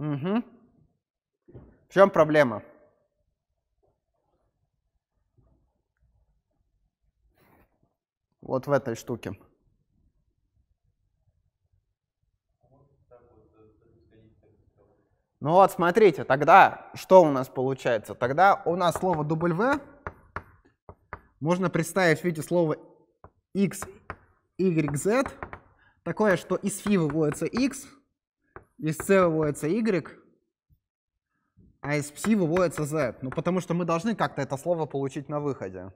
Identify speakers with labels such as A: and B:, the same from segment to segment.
A: Угу.
B: В чем проблема? Вот в этой штуке. Ну вот, смотрите, тогда что у нас получается? Тогда у нас слово W можно представить в виде слова x, y, z, такое, что из фи выводится x, из c выводится y, а из пси выводится z. Ну, потому что мы должны как-то это слово получить на выходе.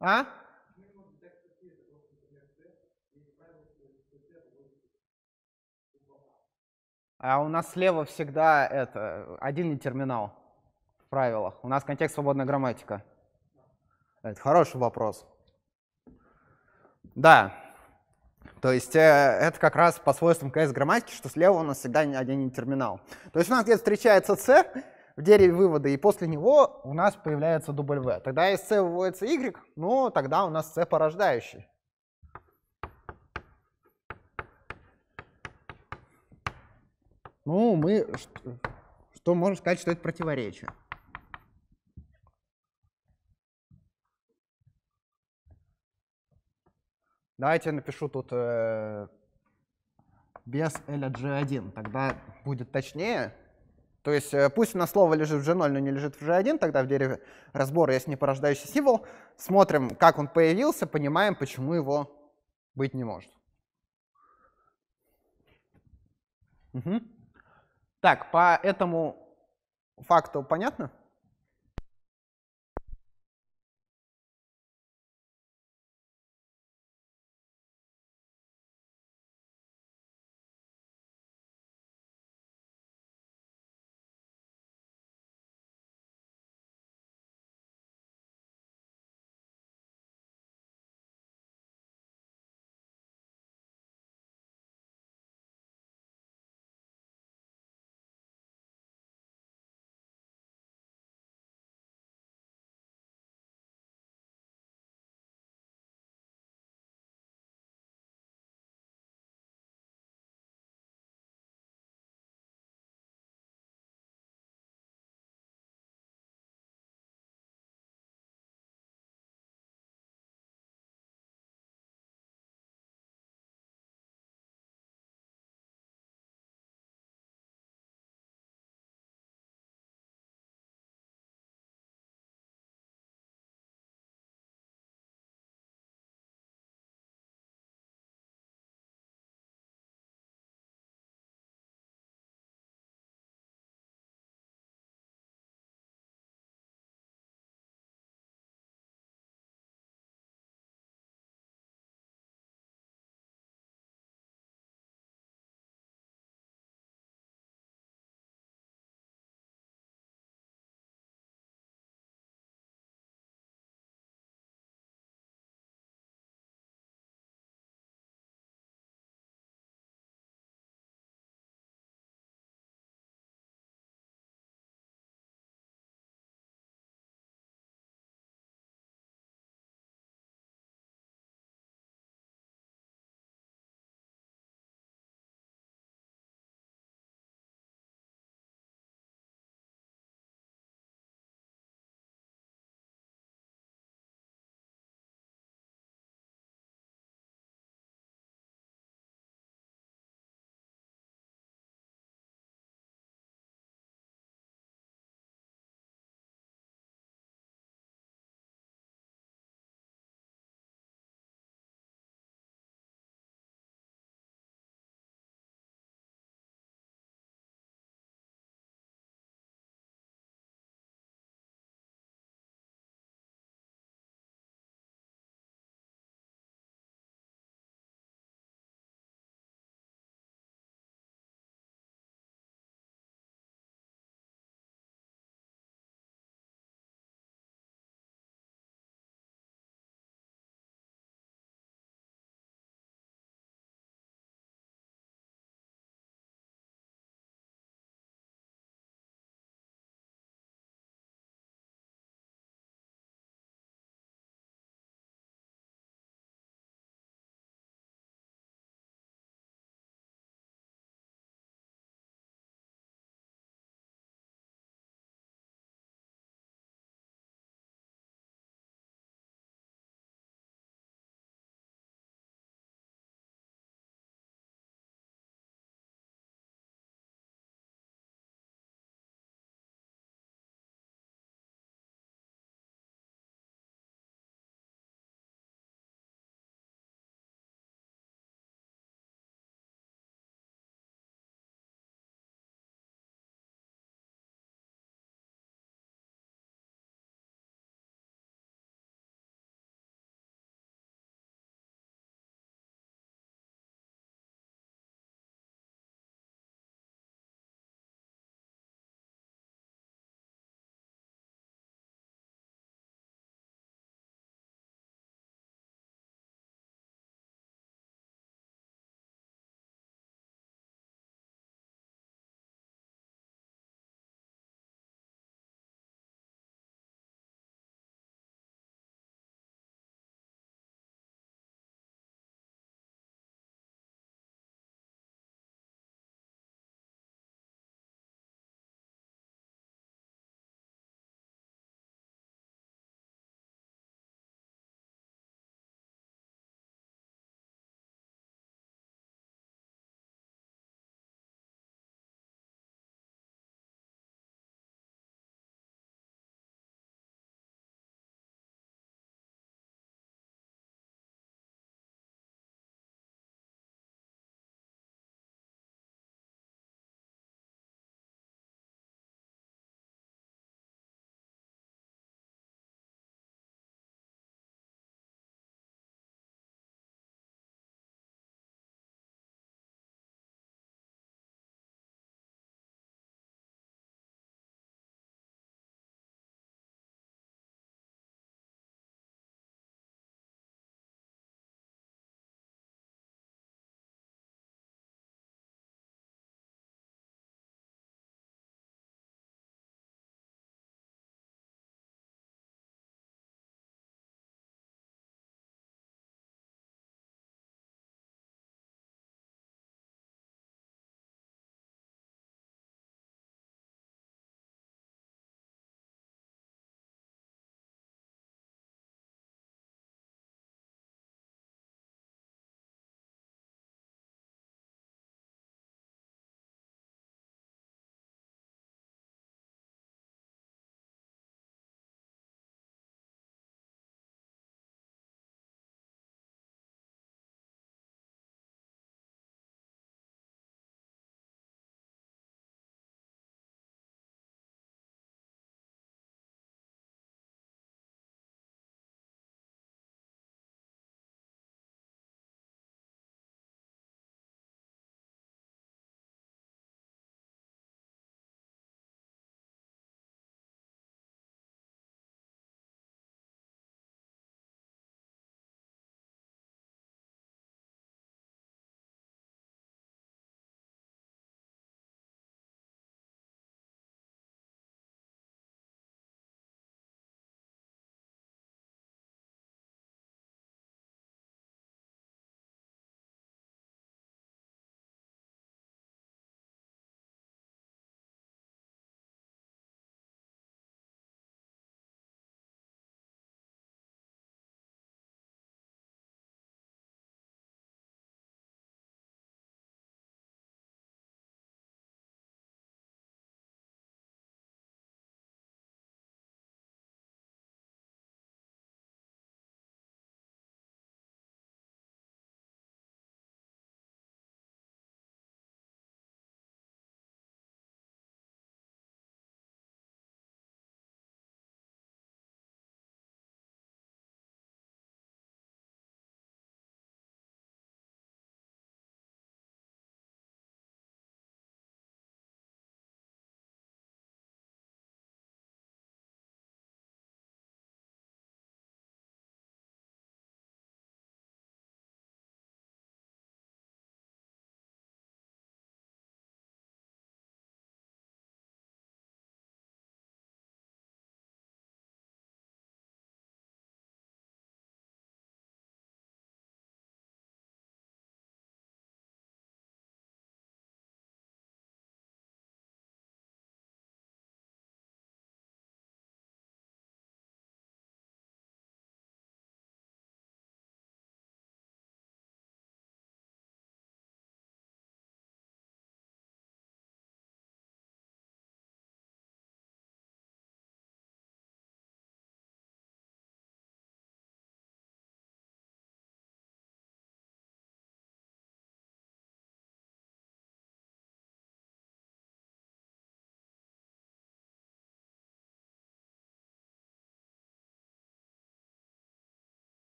B: А? А у нас слева всегда это один терминал в правилах. У нас контекст свободная грамматика. Это хороший вопрос. Да. То есть э, это как раз по свойствам КС грамматики, что слева у нас всегда один терминал. То есть у нас где-то встречается C в дереве вывода, и после него у нас появляется W. Тогда из C выводится Y, но тогда у нас C порождающий. Ну, мы... Что, что можно сказать, что это противоречие? Давайте я напишу тут э, без LG1, тогда будет точнее. То есть э, пусть на слово лежит в G0, но не лежит в G1, тогда в дереве разбора есть непорождающий символ. Смотрим, как он появился, понимаем, почему его быть не может. Угу. Так, по этому факту понятно?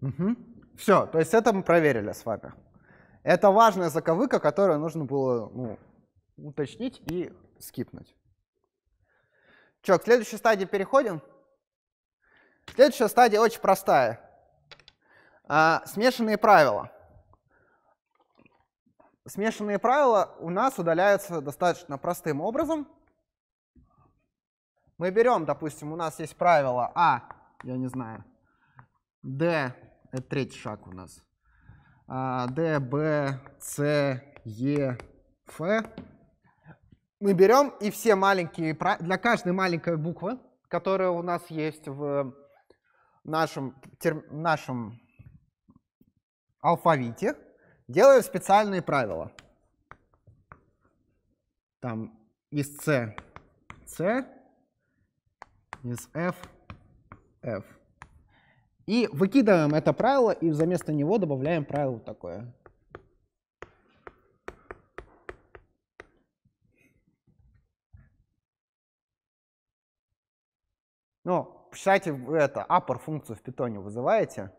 B: Угу. Все, то есть это мы проверили с вами. Это важная заковыка, которую нужно было ну, уточнить и скипнуть. Че, к следующей стадии переходим? Следующая стадия очень простая. А, смешанные правила. Смешанные правила у нас удаляются достаточно простым образом. Мы берем, допустим, у нас есть правило А, я не знаю, D это третий шаг у нас. А, Д, Б, С, Е, Ф. Мы берем и все маленькие, для каждой маленькой буквы, которая у нас есть в нашем, нашем алфавите, делаем специальные правила. Там из С, С, из F, F. И выкидываем это правило и заместо него добавляем правило такое. Ну, кстати, это upper функцию в питоне вызываете.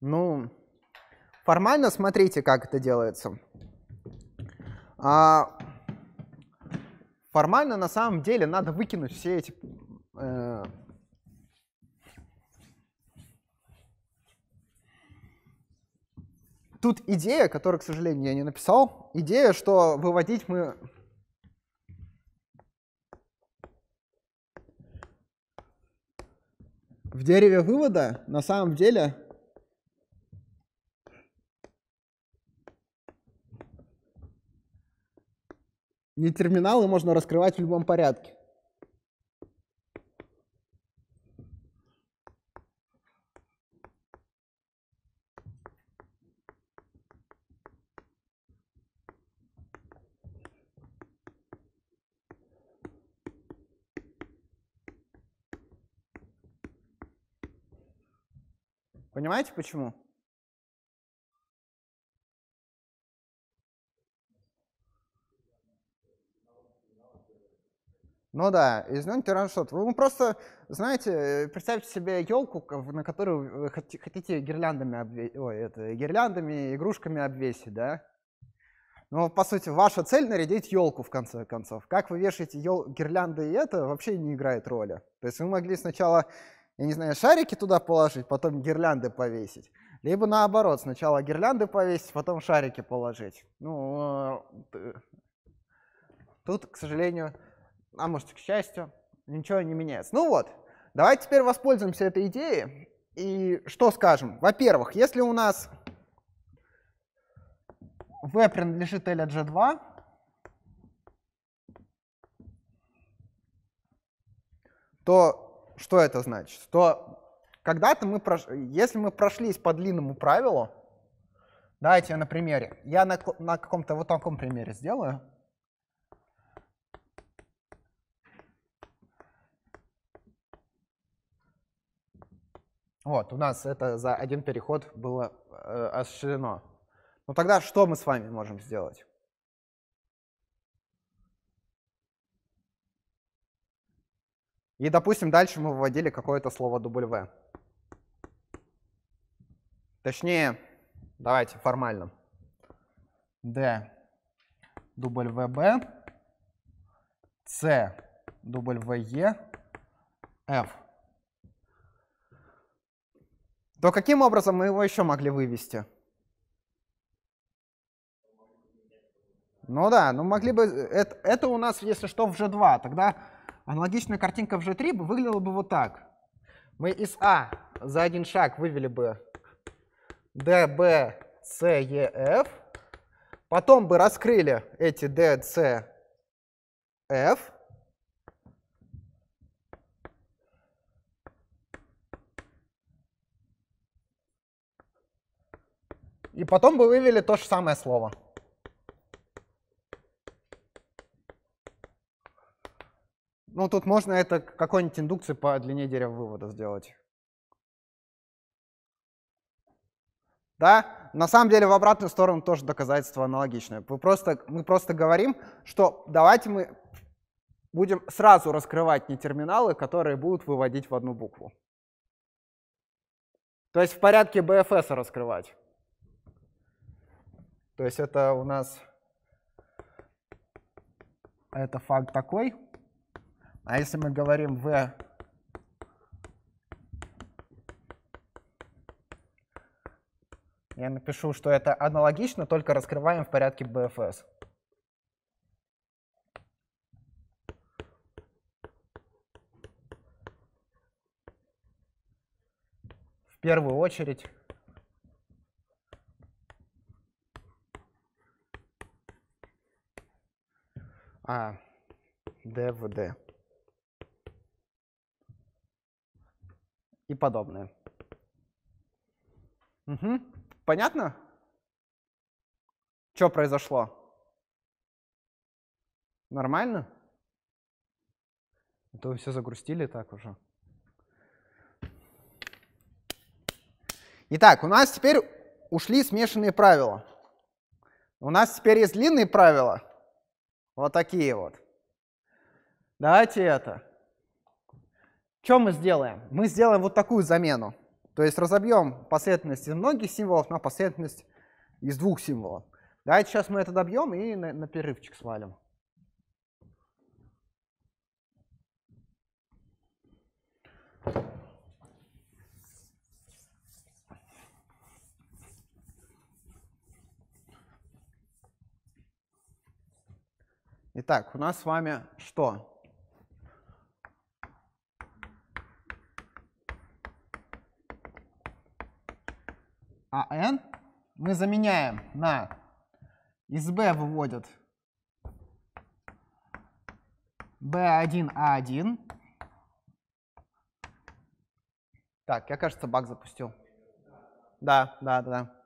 B: Ну, формально смотрите, как это делается. А формально на самом деле надо выкинуть все эти... Э, Тут идея, которую, к сожалению, я не написал, идея, что выводить мы в дереве вывода на самом деле Не терминалы можно раскрывать в любом порядке.
A: Понимаете почему?
B: Ну да, из ну, тираншот. Вы просто, знаете, представьте себе елку, на которую вы хотите гирляндами обвесить, ой, это, гирляндами, игрушками обвесить, да? Но, по сути, ваша цель нарядить елку, в конце концов. Как вы вешаете ел... гирлянды и это, вообще не играет роли. То есть вы могли сначала, я не знаю, шарики туда положить, потом гирлянды повесить. Либо наоборот, сначала гирлянды повесить, потом шарики положить. Ну, э, тут, к сожалению, а может, к счастью, ничего не меняется. Ну вот, давайте теперь воспользуемся этой идеей. И что скажем? Во-первых, если у нас v принадлежит L от G2, то что это значит? То когда-то мы, прош... если мы прошлись по длинному правилу, давайте я на примере, я на, на каком-то вот таком примере сделаю. Вот, у нас это за один переход было э, осуществлено. Но ну тогда что мы с вами можем сделать? И, допустим, дальше мы выводили какое-то слово W. Точнее, давайте формально. D, WB, C, WE, F то каким образом мы его еще могли вывести? Ну да, ну могли бы... Э, это, это у нас, если что, в G2. Тогда аналогичная картинка в G3 бы выглядела бы вот так. Мы из А за один шаг вывели бы D, B, C, E, F. Потом бы раскрыли эти D, C, F. И потом бы вывели то же самое слово. Ну, тут можно это какой-нибудь индукции по длине дерева вывода сделать. Да? На самом деле в обратную сторону тоже доказательство аналогичное. Мы просто, мы просто говорим, что давайте мы будем сразу раскрывать не терминалы, которые будут выводить в одну букву. То есть в порядке BFS раскрывать. То есть это у нас это факт такой. А если мы говорим v Я напишу, что это аналогично, только раскрываем в порядке BFS. В первую очередь А, Д И подобное. Угу. Понятно? Что произошло? Нормально? А то вы все загрустили так уже. Итак, у нас теперь ушли смешанные правила. У нас теперь есть длинные правила – вот такие вот. Давайте это. Что мы сделаем? Мы сделаем вот такую замену. То есть разобьем последовательность из многих символов на последовательность из двух символов. Давайте сейчас мы это добьем и на, на перерывчик свалим. Thank you. Итак, у нас с вами что? АН мы заменяем на из B выводят B1A1. А так, я, кажется, баг запустил. Да, да, да.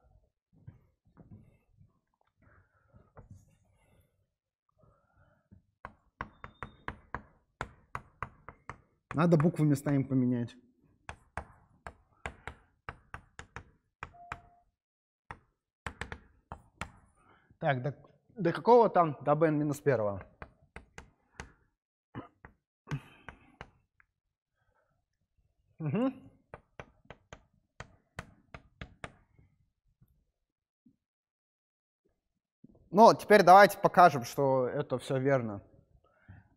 B: Надо буквы местами поменять. Так, до, до какого там? До bn минус первого. Угу. Ну, теперь давайте покажем, что это все верно.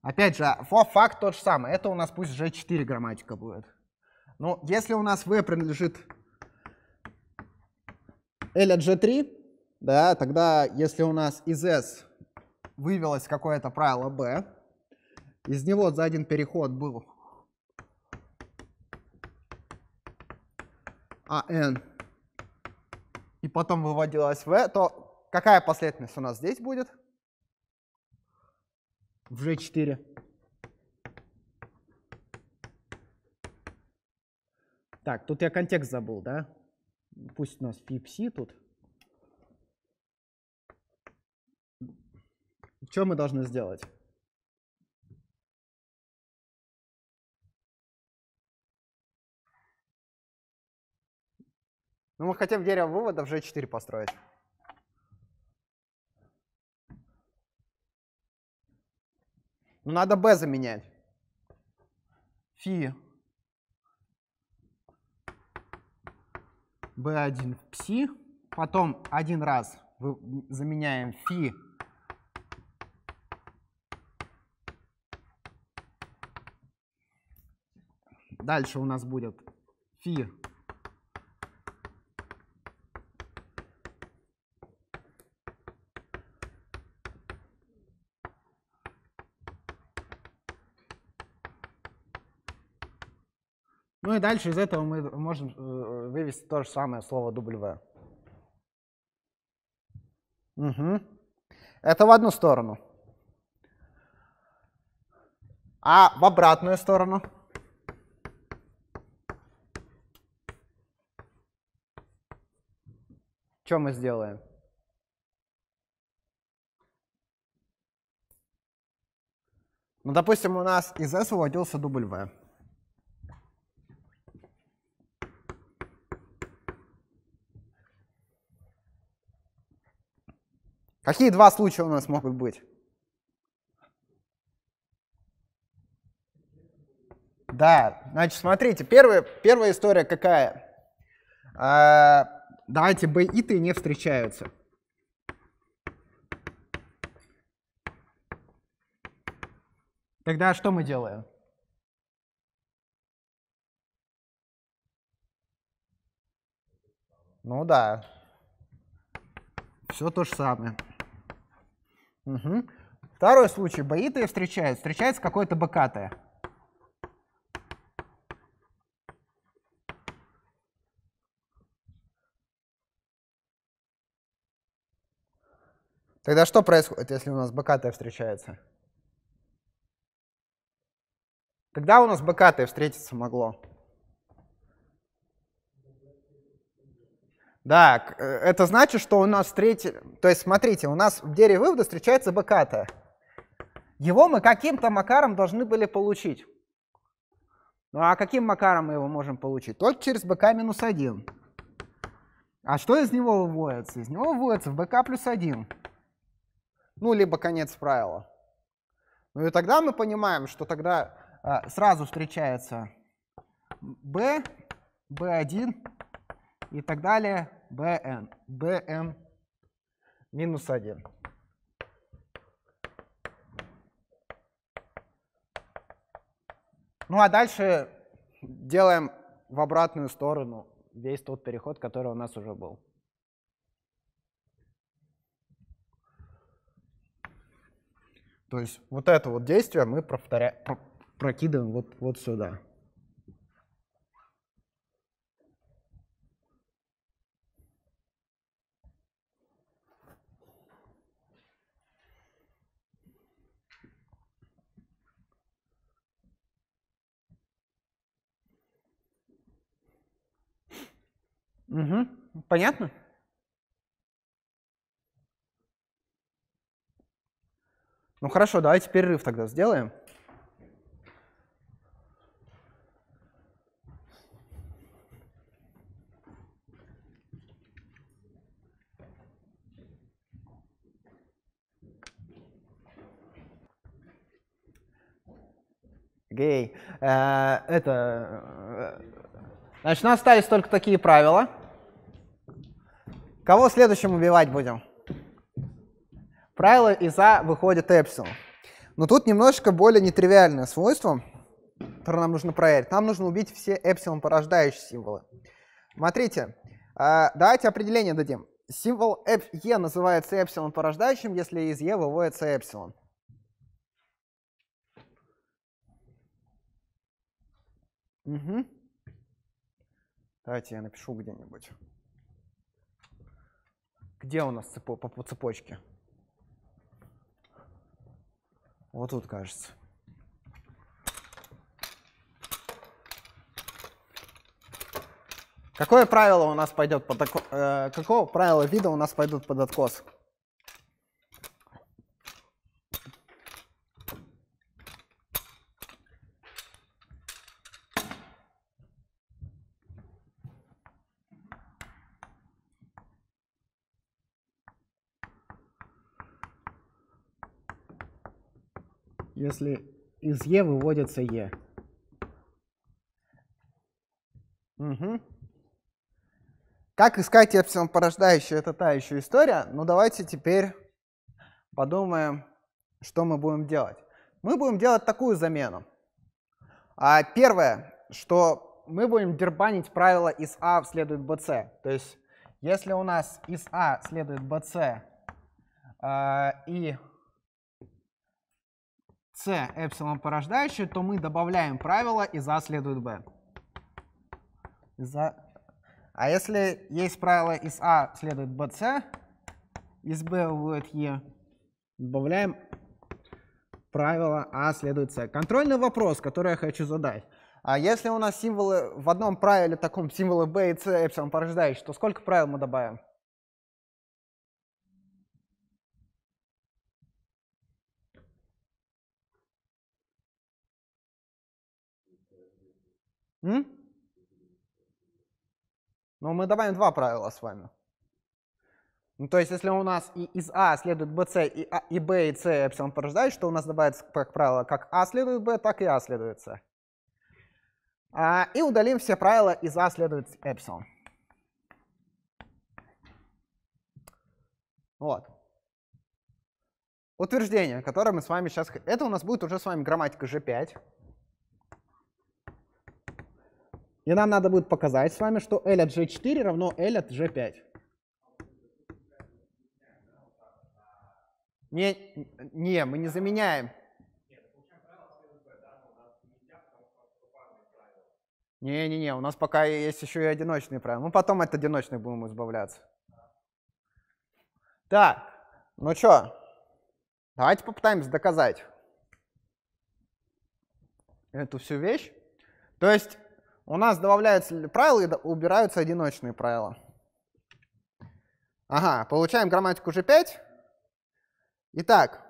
B: Опять же, for факт тот же самый. Это у нас пусть G4 грамматика будет. Но если у нас V принадлежит L от G3, да, тогда если у нас из S вывелось какое-то правило B, из него за один переход был AN, и потом выводилось V, то какая последовательность у нас здесь будет? в G4. Так, тут я контекст забыл, да? Пусть у нас PPC тут.
A: Что мы должны сделать?
B: Ну, мы хотим дерево вывода в G4 построить. Ну, надо b заменять. Фи b1 в пси. Потом один раз заменяем фи Дальше у нас будет фи и дальше из этого мы можем э, вывести то же самое слово W. Угу. Это в одну сторону. А в обратную сторону? Что мы сделаем? Ну, допустим, у нас из S выводился W. Какие два случая у нас могут быть? Да, значит, смотрите, первая, первая история какая? А, давайте Б и Т не встречаются. Тогда что мы делаем? Ну да. Все то же самое. Угу. Второй случай. Боитые встречают. Встречается какое-то быкатое. Тогда что происходит, если у нас быкатое встречается? Когда у нас быкатое встретиться могло. Да, э, это значит, что у нас третий... То есть, смотрите, у нас в дереве вывода встречается b Его мы каким-то макаром должны были получить. Ну а каким макаром мы его можем получить? Только через БК минус 1. А что из него выводится? Из него выводится в bk плюс 1. Ну, либо конец правила. Ну и тогда мы понимаем, что тогда э, сразу встречается b, b1 и так далее bn, bn минус 1. Ну а дальше делаем в обратную сторону весь тот переход, который у нас уже был. То есть вот это вот действие мы прокидываем вот, вот сюда. Угу. Понятно? Ну хорошо, давайте перерыв тогда сделаем. Гей, э, это э, Значит, у нас остались только такие правила. Кого следующим убивать будем? Правило из А выходит эпсилон. Но тут немножко более нетривиальное свойство, которое нам нужно проверить. Нам нужно убить все эпсилон порождающие символы. Смотрите, а, давайте определение дадим. Символ Е называется эпсилон порождающим, если из Е выводится эпсилон. Угу. Давайте я напишу где-нибудь. Где у нас цепо по, по цепочке? Вот тут, кажется. Какое правило у нас пойдет под э, какого правила вида у нас пойдут под откос? если из Е выводится Е. Угу. Как искать эпсилон порождающий это та еще история. Но ну, давайте теперь подумаем, что мы будем делать. Мы будем делать такую замену. А первое, что мы будем дербанить правило из А следует BC. То есть если у нас из А следует BC э, и c эпсилон порождающее, то мы добавляем правило а из А следует b. Из а... а если есть правило из А следует bc, из b выводит e, добавляем правило А следует c. Контрольный вопрос, который я хочу задать. А если у нас символы в одном правиле, таком символы b и c эпсилон порождающие, то сколько правил мы добавим? М? Но ну, мы добавим два правила с вами. Ну, то есть, если у нас и из А следует BC, и, а, и B, и C эпсилон порождает, что у нас добавится, как правило, как А следует Б, так и А следует C. А, и удалим все правила из А следует эпсилон. Вот. Утверждение, которое мы с вами сейчас... Это у нас будет уже с вами грамматика G5. И нам надо будет показать с вами, что L от G4 равно L от G5. Не, не, мы не заменяем. Не-не-не, у нас пока есть еще и одиночные правила. Мы потом от одиночных будем избавляться. Так, ну что, давайте попытаемся доказать эту всю вещь. То есть у нас добавляются правила и убираются одиночные правила. Ага, получаем грамматику G5. Итак,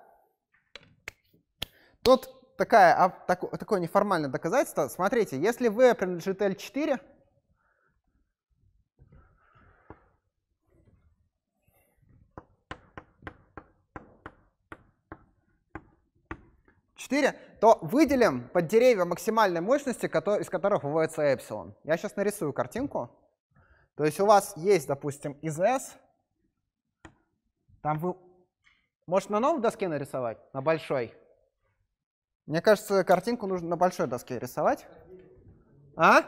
B: тут такая, а, так, такое неформальное доказательство. Смотрите, если v принадлежит L4, 4, то выделим под деревья максимальной мощности, из которых выводится эпсилон. Я сейчас нарисую картинку. То есть у вас есть, допустим, из S, там вы... Может, на новой доске нарисовать? На большой? Мне кажется, картинку нужно на большой доске рисовать. А?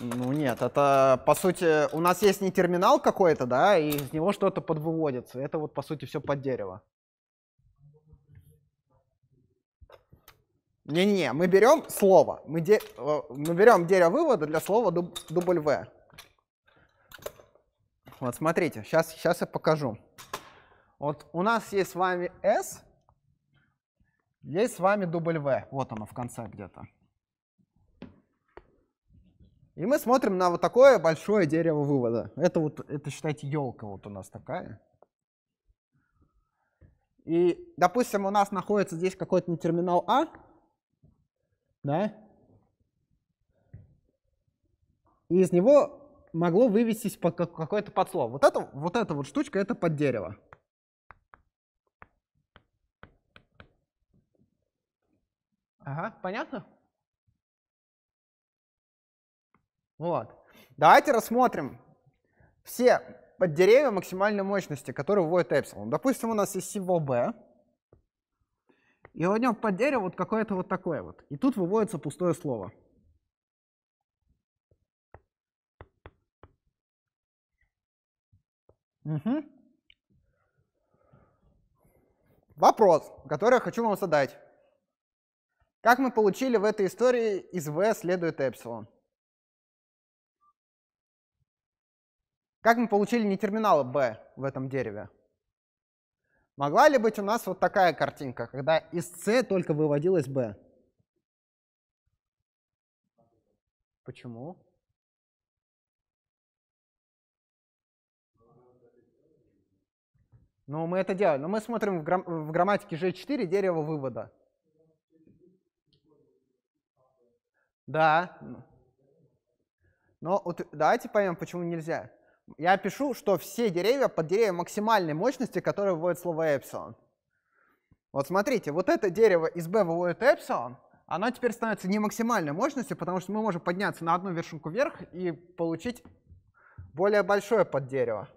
B: Ну нет, это по сути у нас есть не терминал какой-то, да, и из него что-то подвыводится. Это вот по сути все под дерево. Не-не-не, мы берем слово. Мы, де... Э, мы берем дерево вывода для слова дуб... дубль В. Вот смотрите, сейчас, сейчас я покажу. Вот у нас есть с вами S, есть с вами дубль В. Вот оно в конце где-то. И мы смотрим на вот такое большое дерево вывода. Это вот, это считайте, елка вот у нас такая. И, допустим, у нас находится здесь какой-то терминал А, да, и из него могло вывестись под какое-то подслово. Вот, это, вот эта вот штучка, это под дерево. Ага, понятно? Вот. Давайте рассмотрим все под деревья максимальной мощности, которые вводит эпсилон. Допустим, у нас есть символ b, и у него под дерево вот какое-то вот такое вот. И тут выводится пустое слово. Угу. Вопрос, который я хочу вам задать. Как мы получили в этой истории из V следует эпсилон? Как мы получили не терминала B в этом дереве? Могла ли быть у нас вот такая картинка, когда из С только выводилось Б? Почему? Но ну, мы это делаем, Но ну, мы смотрим в, грам в грамматике G4 дерево вывода. Да. Но ну, вот, давайте поймем, почему нельзя я пишу, что все деревья под деревья максимальной мощности, которые выводит слово эпсилон. Вот смотрите, вот это дерево из B выводит эпсилон, оно теперь становится не максимальной мощностью, потому что мы можем подняться на одну вершинку вверх и получить более большое под дерево.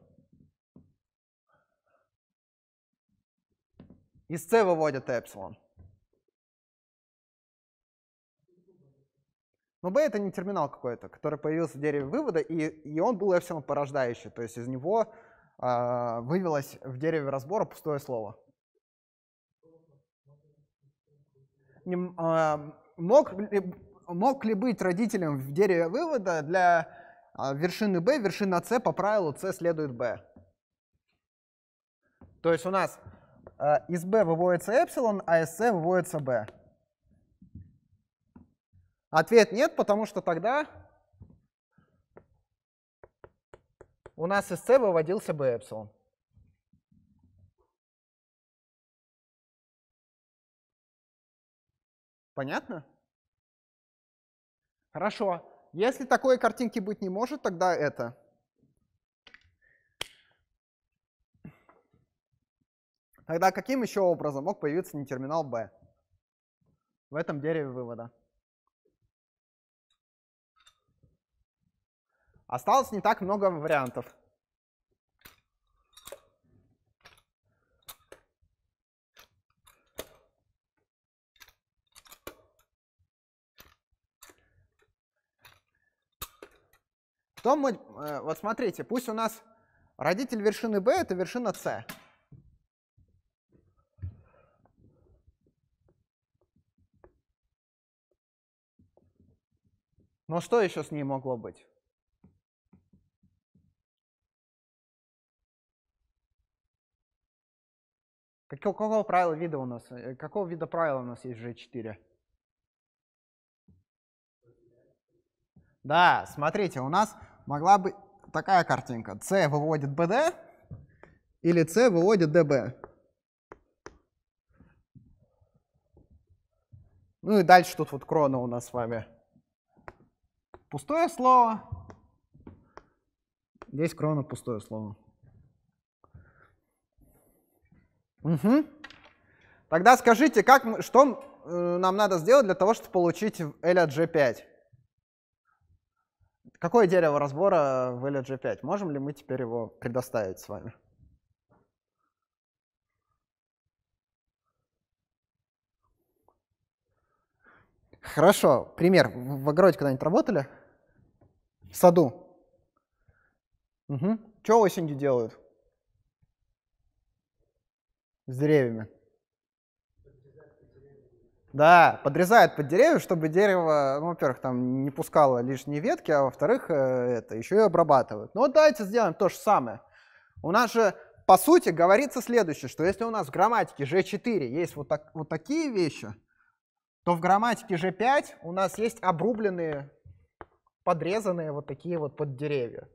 B: Из C выводит эпсилон. Но B это не терминал какой-то, который появился в дереве вывода, и, и он был эпсилон порождающий, то есть из него э, вывелось в дереве разбора пустое слово. Не, э, а, мог, ли, мог ли быть родителем в дереве вывода для э, вершины B, вершина C по правилу C следует B? То есть у нас э, из B выводится эпсилон, а из C выводится B. Ответ нет, потому что тогда у нас из c выводился бы эпсилон. Понятно? Хорошо. Если такой картинки быть не может, тогда это. Тогда каким еще образом мог появиться не терминал B в этом дереве вывода? Осталось не так много вариантов. Потом мы, э, вот смотрите, пусть у нас родитель вершины b это вершина c.
A: Но что еще с ней могло быть?
B: какого правила вида у нас? Э, какого вида правила у нас есть G4? Да, смотрите, у нас могла быть такая картинка. C выводит BD или C выводит DB. Ну и дальше тут вот крона у нас с вами. Пустое слово. Здесь крона пустое слово. Угу. Тогда скажите, как, что э, нам надо сделать для того, чтобы получить Эля G5? Какое дерево разбора в Эля G5? Можем ли мы теперь его предоставить с вами? Хорошо. Пример. В огороде когда-нибудь работали? В саду. Угу. Что осенью делают? с деревьями. Да, подрезают под деревья, чтобы дерево, ну, во-первых, там не пускало лишние ветки, а во-вторых, э, это еще и обрабатывают. Ну вот давайте сделаем то же самое. У нас же, по сути, говорится следующее, что если у нас в грамматике G4 есть вот, так, вот такие вещи, то в грамматике G5 у нас есть обрубленные, подрезанные вот такие вот под деревья.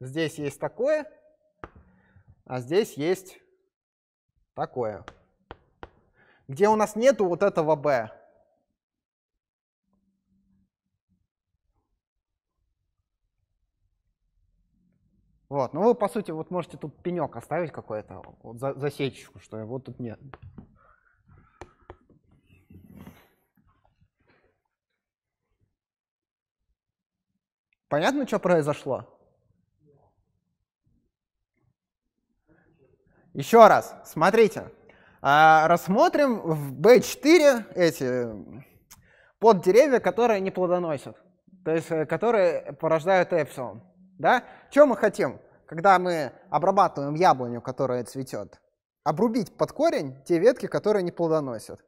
B: Здесь есть такое, а здесь есть Такое. Где у нас нету вот этого b. Вот, ну вы, по сути, вот можете тут пенек оставить какой-то, вот за, засечечку, что его тут нет. Понятно, что произошло? Еще раз, смотрите. А, рассмотрим в B4 эти под деревья, которые не плодоносят, то есть э, которые порождают эпсилон. Да? Чем мы хотим, когда мы обрабатываем яблоню, которая цветет? Обрубить под корень те ветки, которые не плодоносят.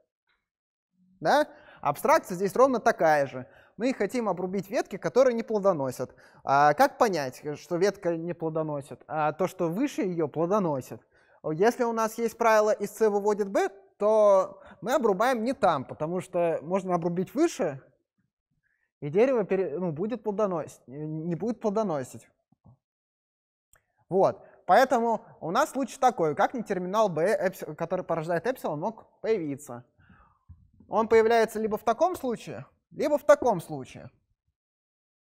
B: Да? Абстракция здесь ровно такая же. Мы хотим обрубить ветки, которые не плодоносят. А как понять, что ветка не плодоносит? А то, что выше ее, плодоносит. Если у нас есть правило из c выводит b, то мы обрубаем не там, потому что можно обрубить выше, и дерево пере, ну, будет плодоносить, не будет плодоносить. Вот. Поэтому у нас случай такой, как не терминал B, который порождает эпсилон, мог появиться. Он появляется либо в таком случае, либо в таком случае.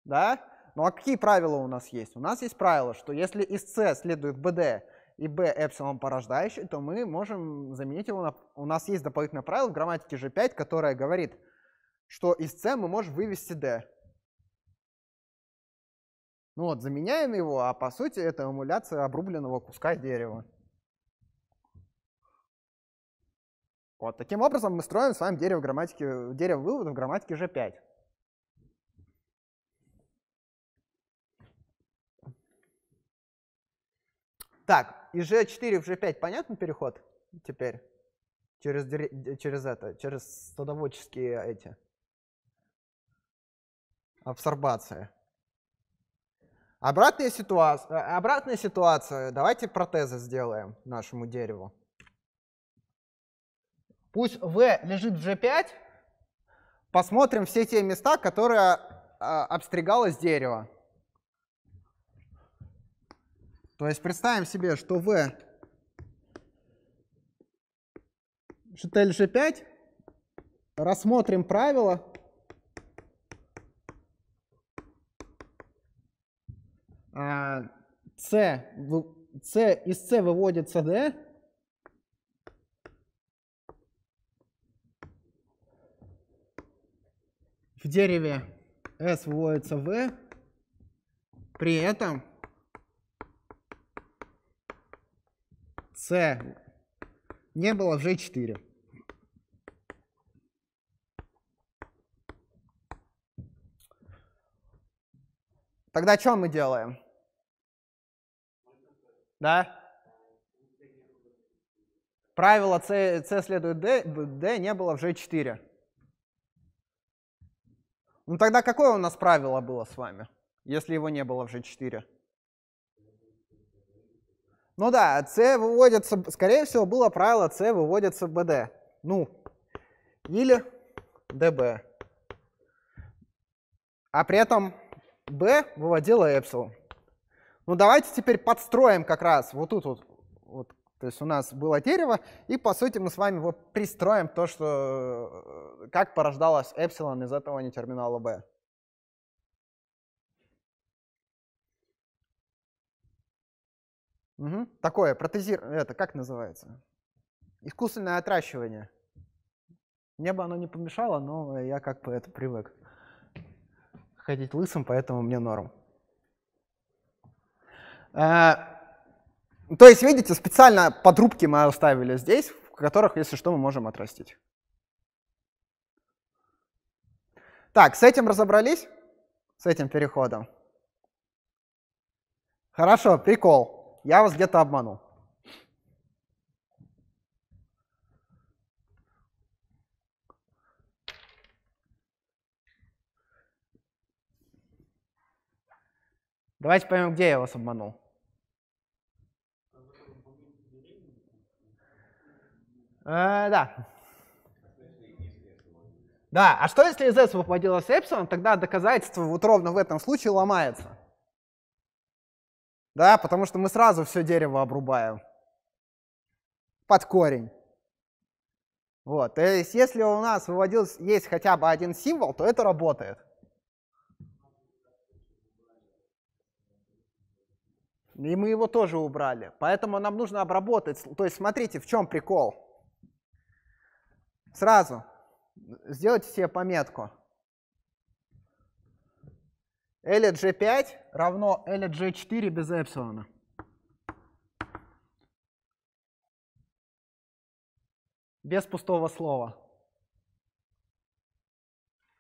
B: Да? Ну а какие правила у нас есть? У нас есть правило, что если из C следует BD, и b эпсилон порождающий, то мы можем заменить его на... У нас есть дополнительное правило в грамматике G5, которое говорит, что из c мы можем вывести d. Ну вот, заменяем его, а по сути это эмуляция обрубленного куска дерева. Вот, таким образом мы строим с вами дерево, грамматики, дерево вывода в грамматике G5. Так, и G4 в G5 понятный переход теперь? Через, через это, через стадоводческие эти абсорбации. Обратная ситуация, э, обратная ситуация. Давайте протезы сделаем нашему дереву. Пусть V лежит в G5. Посмотрим все те места, которые э, обстригалось дерево. То есть представим себе, что V Шитель G5, рассмотрим правило, C, а, C из C выводится D, в дереве S выводится V, при этом C не было в G4. Тогда что мы делаем? Да? Правило C, C следует D, D не было в G4. Ну тогда какое у нас правило было с вами, если его не было в G4? Ну да, С выводится, скорее всего, было правило С выводится БД. Ну, или ДБ. А при этом B выводила эпсилон. Ну давайте теперь подстроим как раз вот тут вот. вот то есть у нас было дерево, и по сути мы с вами вот пристроим то, что э, как порождалось эпсилон из этого не терминала B. Угу. Такое, протезир, это как называется? Искусственное отращивание. Мне бы оно не помешало, но я как бы это привык. Ходить лысым, поэтому мне норм. А, то есть, видите, специально подрубки мы оставили здесь, в которых, если что, мы можем отрастить. Так, с этим разобрались? С этим переходом? Хорошо, прикол я вас где-то обманул. Давайте поймем, где я вас обманул. Э, да. Да, а что если из S выплодилось эпсилон, тогда доказательство вот ровно в этом случае ломается. Да, потому что мы сразу все дерево обрубаем под корень. Вот, то есть если у нас выводился, есть хотя бы один символ, то это работает. И мы его тоже убрали. Поэтому нам нужно обработать. То есть смотрите, в чем прикол. Сразу сделайте себе пометку. LG5 равно LG4 без эпсилона.
A: Без пустого слова.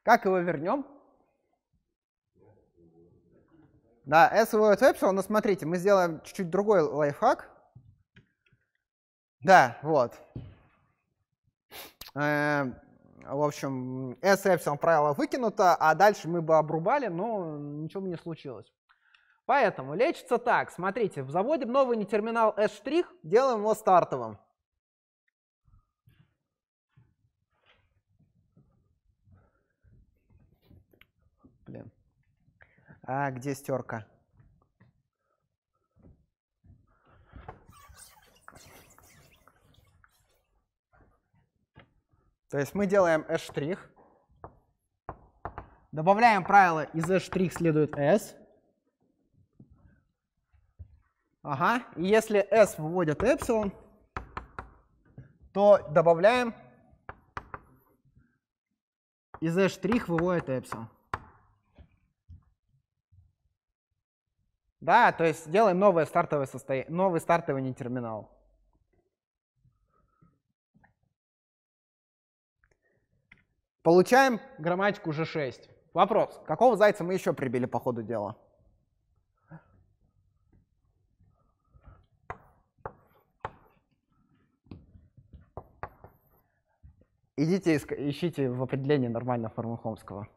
B: Как его вернем? Да, S выводит эпсилон, но смотрите, мы сделаем чуть-чуть другой лайфхак. Да, вот. Эм, в общем, S и эпсилон правило выкинуто, а дальше мы бы обрубали, но ничего бы не случилось. Поэтому лечится так. Смотрите, заводим новый не терминал S', делаем его стартовым. Блин. А, где стерка? То есть мы делаем S', добавляем правило из S' следует S. Ага, и если S выводит эпсилон, то добавляем из S' выводит эпсилон. Да, то есть делаем новое стартовое состояние, новый стартовый не терминал. Получаем грамматику G6. Вопрос, какого зайца мы еще прибили по ходу дела? Идите, ищите в определении нормально формы Хомского.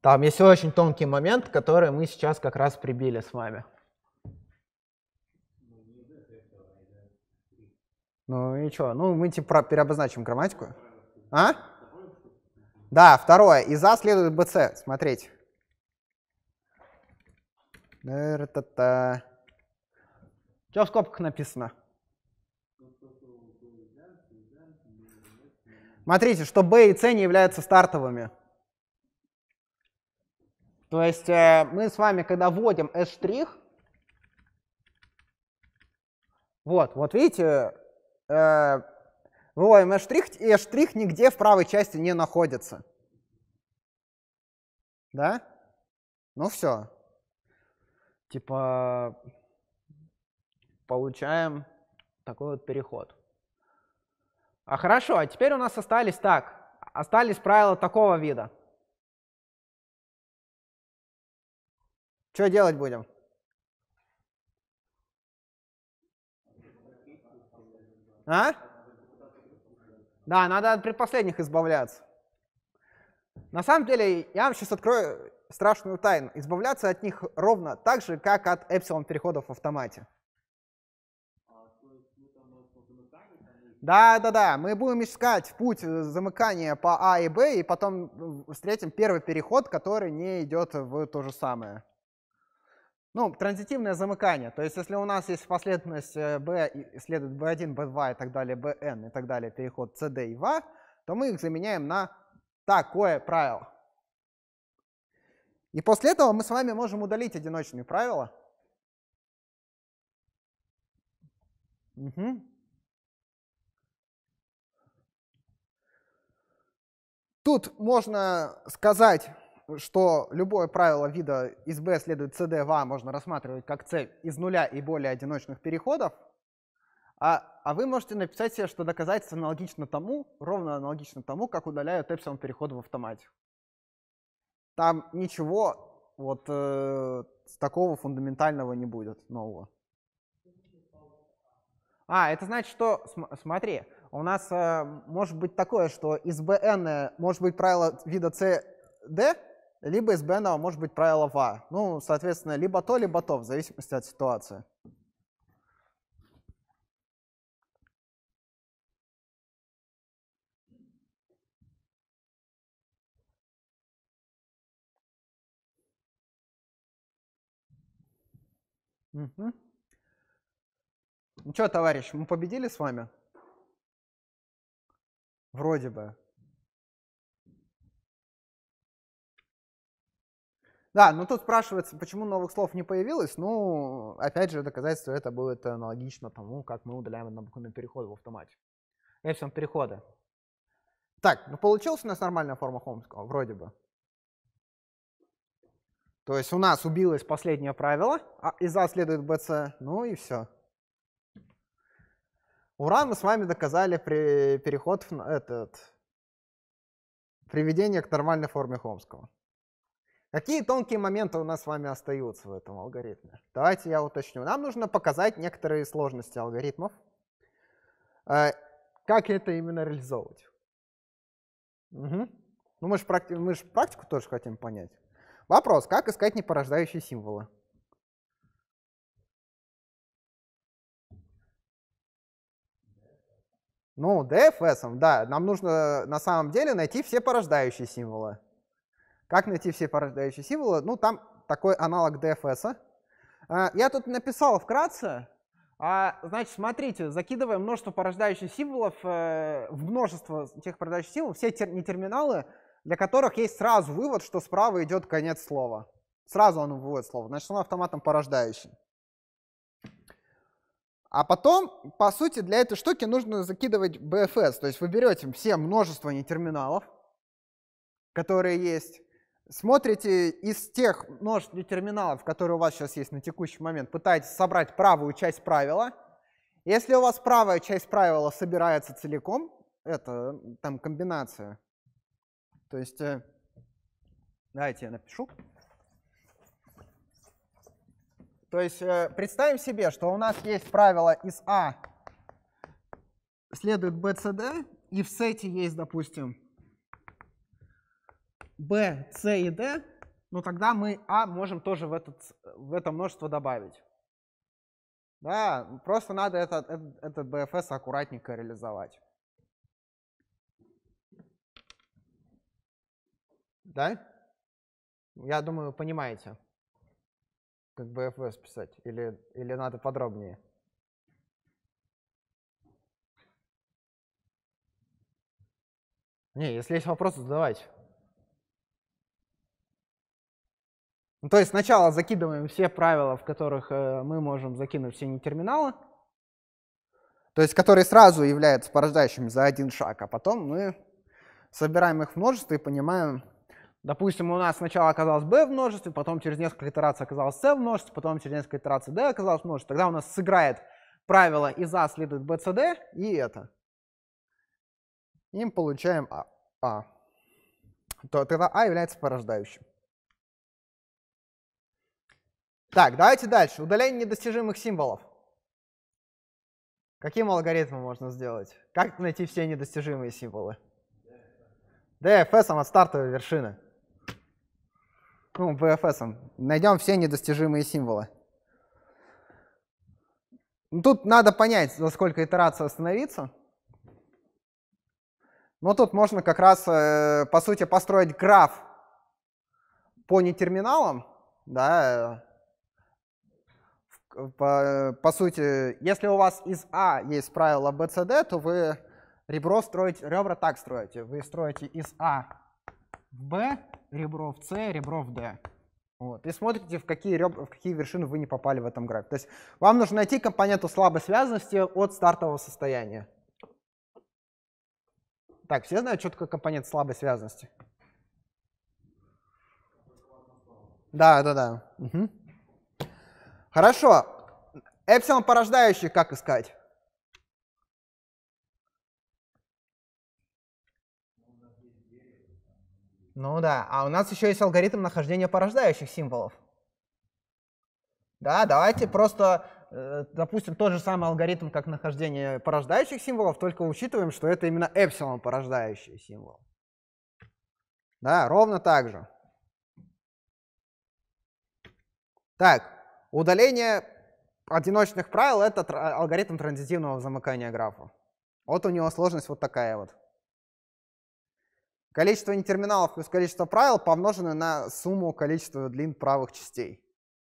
B: Там есть очень тонкий момент, который мы сейчас как раз прибили с вами. Ну и что? Ну, мы типа переобозначим грамматику. А? Да, второе. из за следует bc. Смотреть. Что в скобках написано? Смотрите, что b и c не являются стартовыми. То есть э, мы с вами, когда вводим s', вот, вот видите, э, выводим э штрих, и э штрих нигде в правой части не находится. Да? Ну все. Типа получаем такой вот переход. А хорошо, а теперь у нас остались так. Остались правила
A: такого вида. Что делать будем?
B: А? Да, надо от предпоследних избавляться. На самом деле, я вам сейчас открою страшную тайну. Избавляться от них ровно так же, как от эпсилон переходов в автомате. Да, да, да. Мы будем искать путь замыкания по А и Б, и потом встретим первый переход, который не идет в то же самое. Ну, транзитивное замыкание. То есть, если у нас есть последовательность э, B, следует B1, B2 и так далее, Bn и так далее, переход CD и VA, то мы их заменяем на такое правило. И после этого мы с вами можем удалить одиночные правила. Угу. Тут можно сказать, что любое правило вида из B следует CD в A можно рассматривать как цель из нуля и более одиночных переходов, а, а вы можете написать себе, что доказательство аналогично тому, ровно аналогично тому, как удаляют эпсилон переходы в автомате. Там ничего вот э, такого фундаментального не будет нового. А, это значит, что, см, смотри, у нас э, может быть такое, что из BN э, может быть правило вида CD, либо из бэна а может быть правило var. Ну, соответственно, либо то, либо то, в зависимости от ситуации.
A: Угу. Ну что, товарищ, мы победили с вами? Вроде бы.
B: Да, но ну, тут спрашивается, почему новых слов не появилось. Ну, опять же, доказательство это будет аналогично тому, как мы удаляем однобуквенный переход в автомате. Эпсилон перехода. Так, ну получилась у нас нормальная форма Хомского, вроде бы. То есть у нас убилось последнее правило, а из А следует БЦ, ну и все. Ура, мы с вами доказали при переход в этот, приведение к нормальной форме Хомского. Какие тонкие моменты у нас с вами остаются в этом алгоритме? Давайте я уточню. Нам нужно показать некоторые сложности алгоритмов. Э, как это именно реализовывать? Угу. Ну, мы же, практи практику тоже хотим понять. Вопрос, как искать непорождающие символы? Ну, DFS, да, нам нужно э, на самом деле найти все порождающие символы. Как найти все порождающие символы? Ну, там такой аналог DFS. А, я тут написал вкратце. А, значит, смотрите, закидываем множество порождающих символов э, в множество тех порождающих символов, все не терминалы, для которых есть сразу вывод, что справа идет конец слова. Сразу он выводит слово. Значит, он автоматом порождающий. А потом, по сути, для этой штуки нужно закидывать BFS. То есть вы берете все множество нетерминалов, которые есть, смотрите из тех множеств терминалов, которые у вас сейчас есть на текущий момент, пытаетесь собрать правую часть правила. Если у вас правая часть правила собирается целиком, это там комбинация, то есть, э, давайте я напишу. То есть э, представим себе, что у нас есть правило из А следует BCD, и в сете есть, допустим, b, c и d, ну тогда мы а можем тоже в, этот, э, в это множество добавить. Да, просто надо этот, этот, этот BFS аккуратненько реализовать. Да? Я думаю, вы понимаете, как BFS писать, или, или надо подробнее. Не, если есть вопросы, задавайте. Ну, то есть сначала закидываем все правила, в которых э, мы можем закинуть все не терминалы, то есть которые сразу являются порождающими за один шаг, а потом мы собираем их в множество и понимаем, допустим, у нас сначала оказалось b в множестве, потом через несколько итераций оказалось c в множестве, потом через несколько итераций d оказалось в множестве, тогда у нас сыграет правило из a следует bcd и это. и мы получаем a. А, a. А. То, тогда a а является порождающим. Так, давайте дальше. Удаление недостижимых символов. Каким алгоритмом можно сделать? Как найти все недостижимые символы? DFS от стартовой вершины. Ну, VFS. Найдем все недостижимые символы. Ну, тут надо понять, за сколько итераций остановиться. Но тут можно как раз, э, по сути, построить граф по нетерминалам, да, э, по, по сути, если у вас из А есть правило BCD, то вы ребро строите, ребра так строите. Вы строите из А в Б, ребро в С, ребро в Д. Вот. И смотрите, в какие, реб... в какие вершины вы не попали в этом графе. То есть вам нужно найти компоненту слабой связанности от стартового состояния. Так, все знают, что такое компонент слабой связанности? Да, да, да. Угу. Хорошо. Эпсилон порождающих как искать? Ну да, а у нас еще есть алгоритм нахождения порождающих символов. Да, давайте просто, э, допустим, тот же самый алгоритм, как нахождение порождающих символов, только учитываем, что это именно эпсилон порождающий символ. Да, ровно так же. Так, Удаление одиночных правил — это а, алгоритм транзитивного замыкания графа. Вот у него сложность вот такая вот. Количество нетерминалов плюс количество правил помножено на сумму количества длин правых частей.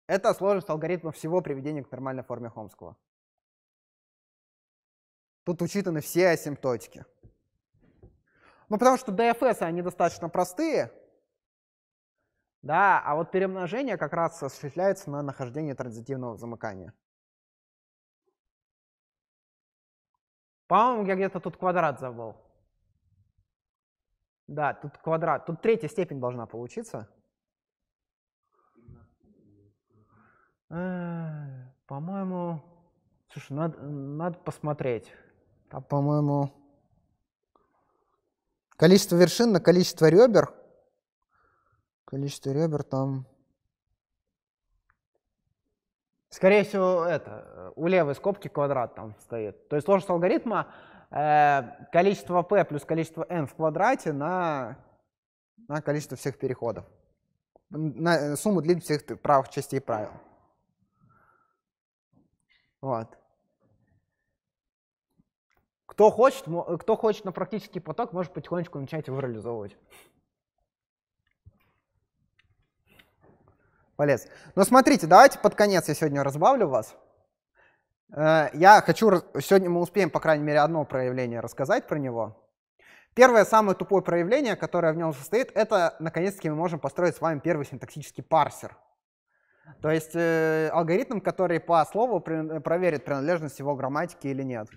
B: Это сложность алгоритма всего приведения к нормальной форме Хомского. Тут учитаны все асимптотики. Ну, потому что DFS, они достаточно простые, да, а вот перемножение как раз осуществляется на нахождении
A: транзитивного замыкания.
B: По-моему, я где-то тут квадрат забыл. Да, тут квадрат. Тут третья степень должна получиться. Э, по-моему... Слушай, надо, надо посмотреть. А по-моему... Количество вершин на количество ребер Количество ребер там... Скорее всего, это, э, у левой скобки квадрат там стоит. То есть сложность алгоритма э, количество p плюс количество n в квадрате на, на количество всех переходов. На э, сумму длин всех правых частей правил. Вот. Кто хочет, э, кто хочет на практический поток, может потихонечку начать его реализовывать. полез. Но смотрите, давайте под конец я сегодня разбавлю вас. Э, я хочу, сегодня мы успеем, по крайней мере, одно проявление рассказать про него. Первое, самое тупое проявление, которое в нем состоит, это, наконец-таки, мы можем построить с вами первый синтаксический парсер. То есть э, алгоритм, который по слову при, проверит принадлежность его грамматики или нет.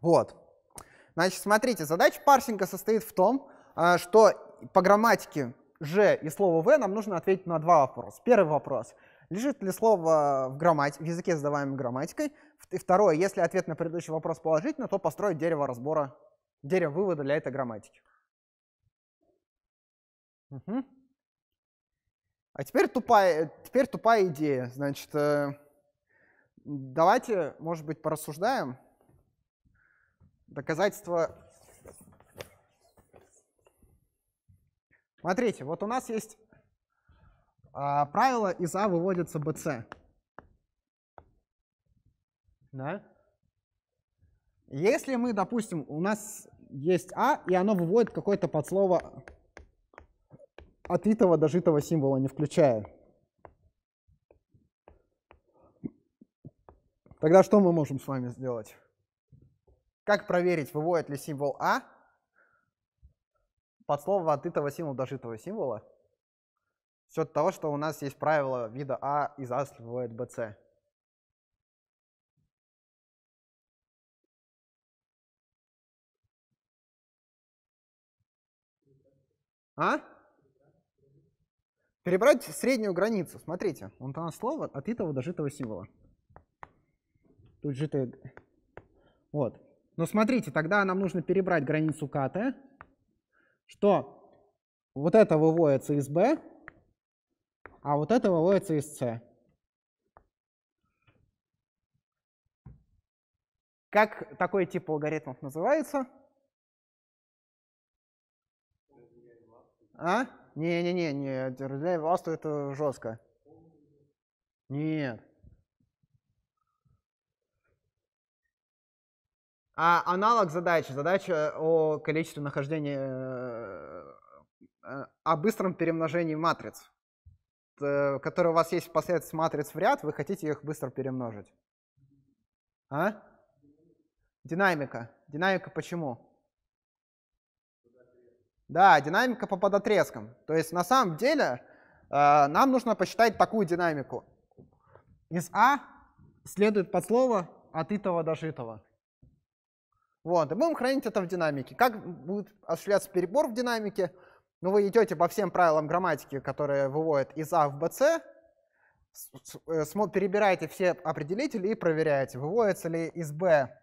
B: Вот. Значит, смотрите, задача парсинга состоит в том, э, что по грамматике «ж» и слово «в» нам нужно ответить на два вопроса. Первый вопрос — лежит ли слово в, граммати... в языке, задаваемом грамматикой. И второе, если ответ на предыдущий вопрос положительный, то построить дерево разбора, дерево вывода для этой грамматики. Угу. А теперь тупая, теперь тупая идея. Значит, э, давайте, может быть, порассуждаем. Доказательство Смотрите, вот у нас есть а, правило, из А выводится БС. Да? Если мы, допустим, у нас есть А, и оно выводит какое-то подслово от итого до житого символа, не включая. Тогда что мы можем с вами сделать? Как проверить, выводит ли символ А под слово от этого символа до житого символа, все от того, что у нас есть правило вида А из А сливает БЦ. А? Перебрать среднюю границу. Смотрите, вон там слово от этого до житого символа. Тут житое... Вот. Но смотрите, тогда нам нужно перебрать границу КТ что вот это выводится из B, а вот это выводится из C. Как такой тип алгоритмов называется? А? Не-не-не, не, разделяемая власть это жестко. Нет. А аналог задачи, задача о количестве нахождения, э, э, о быстром перемножении матриц, которые у вас есть впоследствии матриц в ряд, вы хотите их быстро перемножить. А? Динамика. Динамика почему? Да, динамика по подотрезкам. То есть на самом деле э, нам нужно посчитать такую динамику. Из А следует под слово от итого до житого. Вот, и будем хранить это в динамике. Как будет осуществляться перебор в динамике? Ну, вы идете по всем правилам грамматики, которые выводят из А в БЦ, э, перебираете все определители и проверяете, выводится ли из Б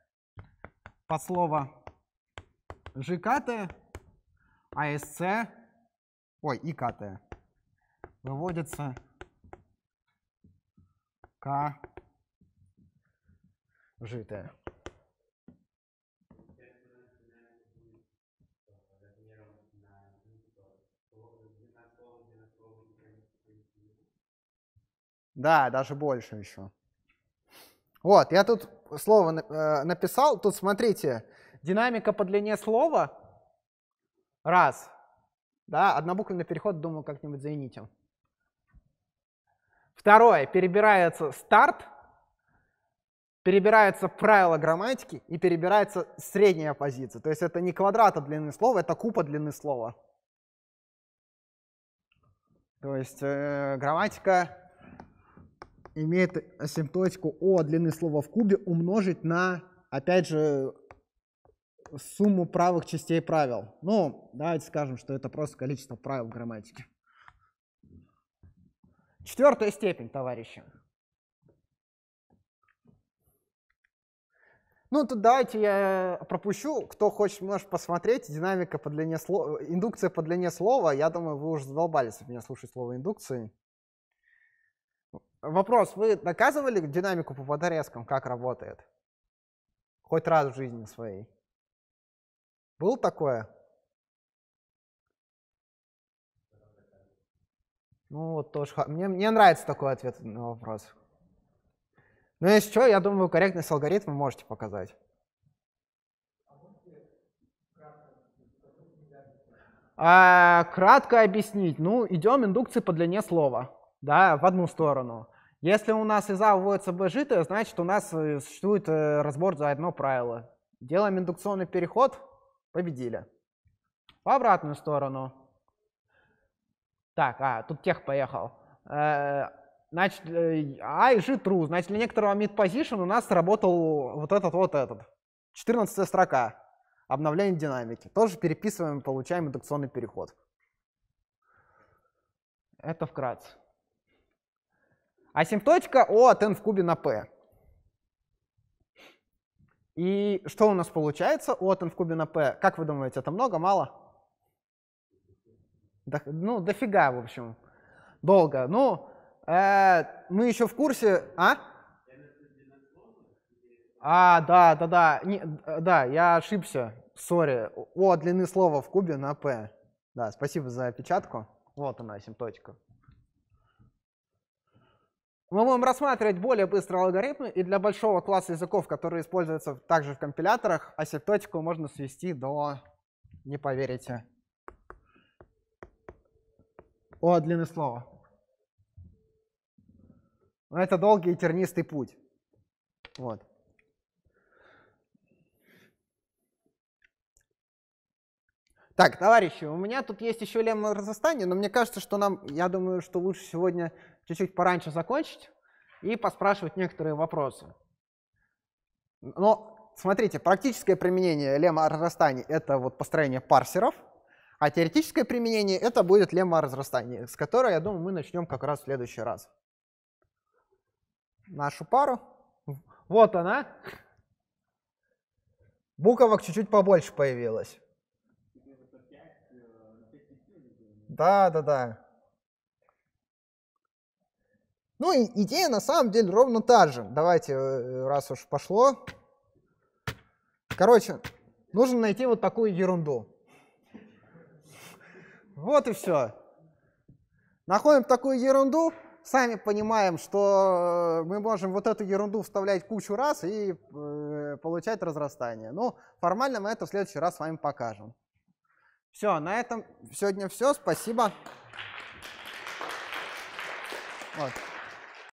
B: под слово ЖКТ, а из С, ой, ИКТ, выводится КЖТ. Да, даже больше еще. Вот, я тут слово э, написал. Тут смотрите, динамика по длине слова. Раз. Да, однобуквенный переход, думаю, как-нибудь заинитим. Второе, перебирается старт, перебирается правила грамматики и перебирается средняя позиция. То есть это не квадрата длины слова, это купа длины слова. То есть э, грамматика имеет асимптотику О длины слова в кубе умножить на, опять же, сумму правых частей правил. Ну, давайте скажем, что это просто количество правил в грамматике. Четвертая степень, товарищи. Ну, тут давайте я пропущу. Кто хочет, может посмотреть. Динамика по длине слова, индукция по длине слова. Я думаю, вы уже задолбались от меня слушать слово индукции. Вопрос, вы доказывали динамику по водорезкам, как работает? Хоть раз в жизни своей. Было такое? Ну, вот тоже. Мне, мне нравится такой ответ на вопрос. Ну, если что, я думаю, корректность алгоритма можете показать. А, кратко объяснить. Ну, идем индукции по длине слова да, в одну сторону. Если у нас из А выводится B жито, значит у нас э, существует э, разбор за одно правило. Делаем индукционный переход, победили. В обратную сторону. Так, а, тут тех поехал. Э, значит, А и G true. Значит, для некоторого mid position у нас сработал вот этот, вот этот. 14 строка. Обновление динамики. Тоже переписываем, получаем индукционный переход. Это вкратце. Асимптотика O от n в кубе на p. И что у нас получается? O от n в кубе на p. Как вы думаете, это много, мало? До, ну, дофига, в общем. Долго. Ну, э, мы еще в курсе... А? А, да, да, да. Не, да, я ошибся. Сори. О длины слова в кубе на p. Да, спасибо за опечатку. Вот она, асимптотика. Мы будем рассматривать более быстрые алгоритмы, и для большого класса языков, которые используются также в компиляторах, асептотику можно свести до, не поверите, о длины слова. Но это долгий и тернистый путь. Вот. Так, товарищи, у меня тут есть еще лемма разостания, но мне кажется, что нам, я думаю, что лучше сегодня чуть-чуть пораньше закончить и поспрашивать некоторые вопросы. Но смотрите, практическое применение лемма разрастаний — это вот построение парсеров, а теоретическое применение — это будет лемма о разрастания, с которой, я думаю, мы начнем как раз в следующий раз. Нашу пару. Вот она. Буковок чуть-чуть побольше появилось. Э, да, да, да. Ну, и идея на самом деле ровно та же. Давайте, э, раз уж пошло. Короче, нужно найти вот такую ерунду. Вот и все. Находим такую ерунду, сами понимаем, что э, мы можем вот эту ерунду вставлять кучу раз и э, получать разрастание. Ну, формально мы это в следующий раз с вами покажем. Все, на этом сегодня все. Спасибо. Вот.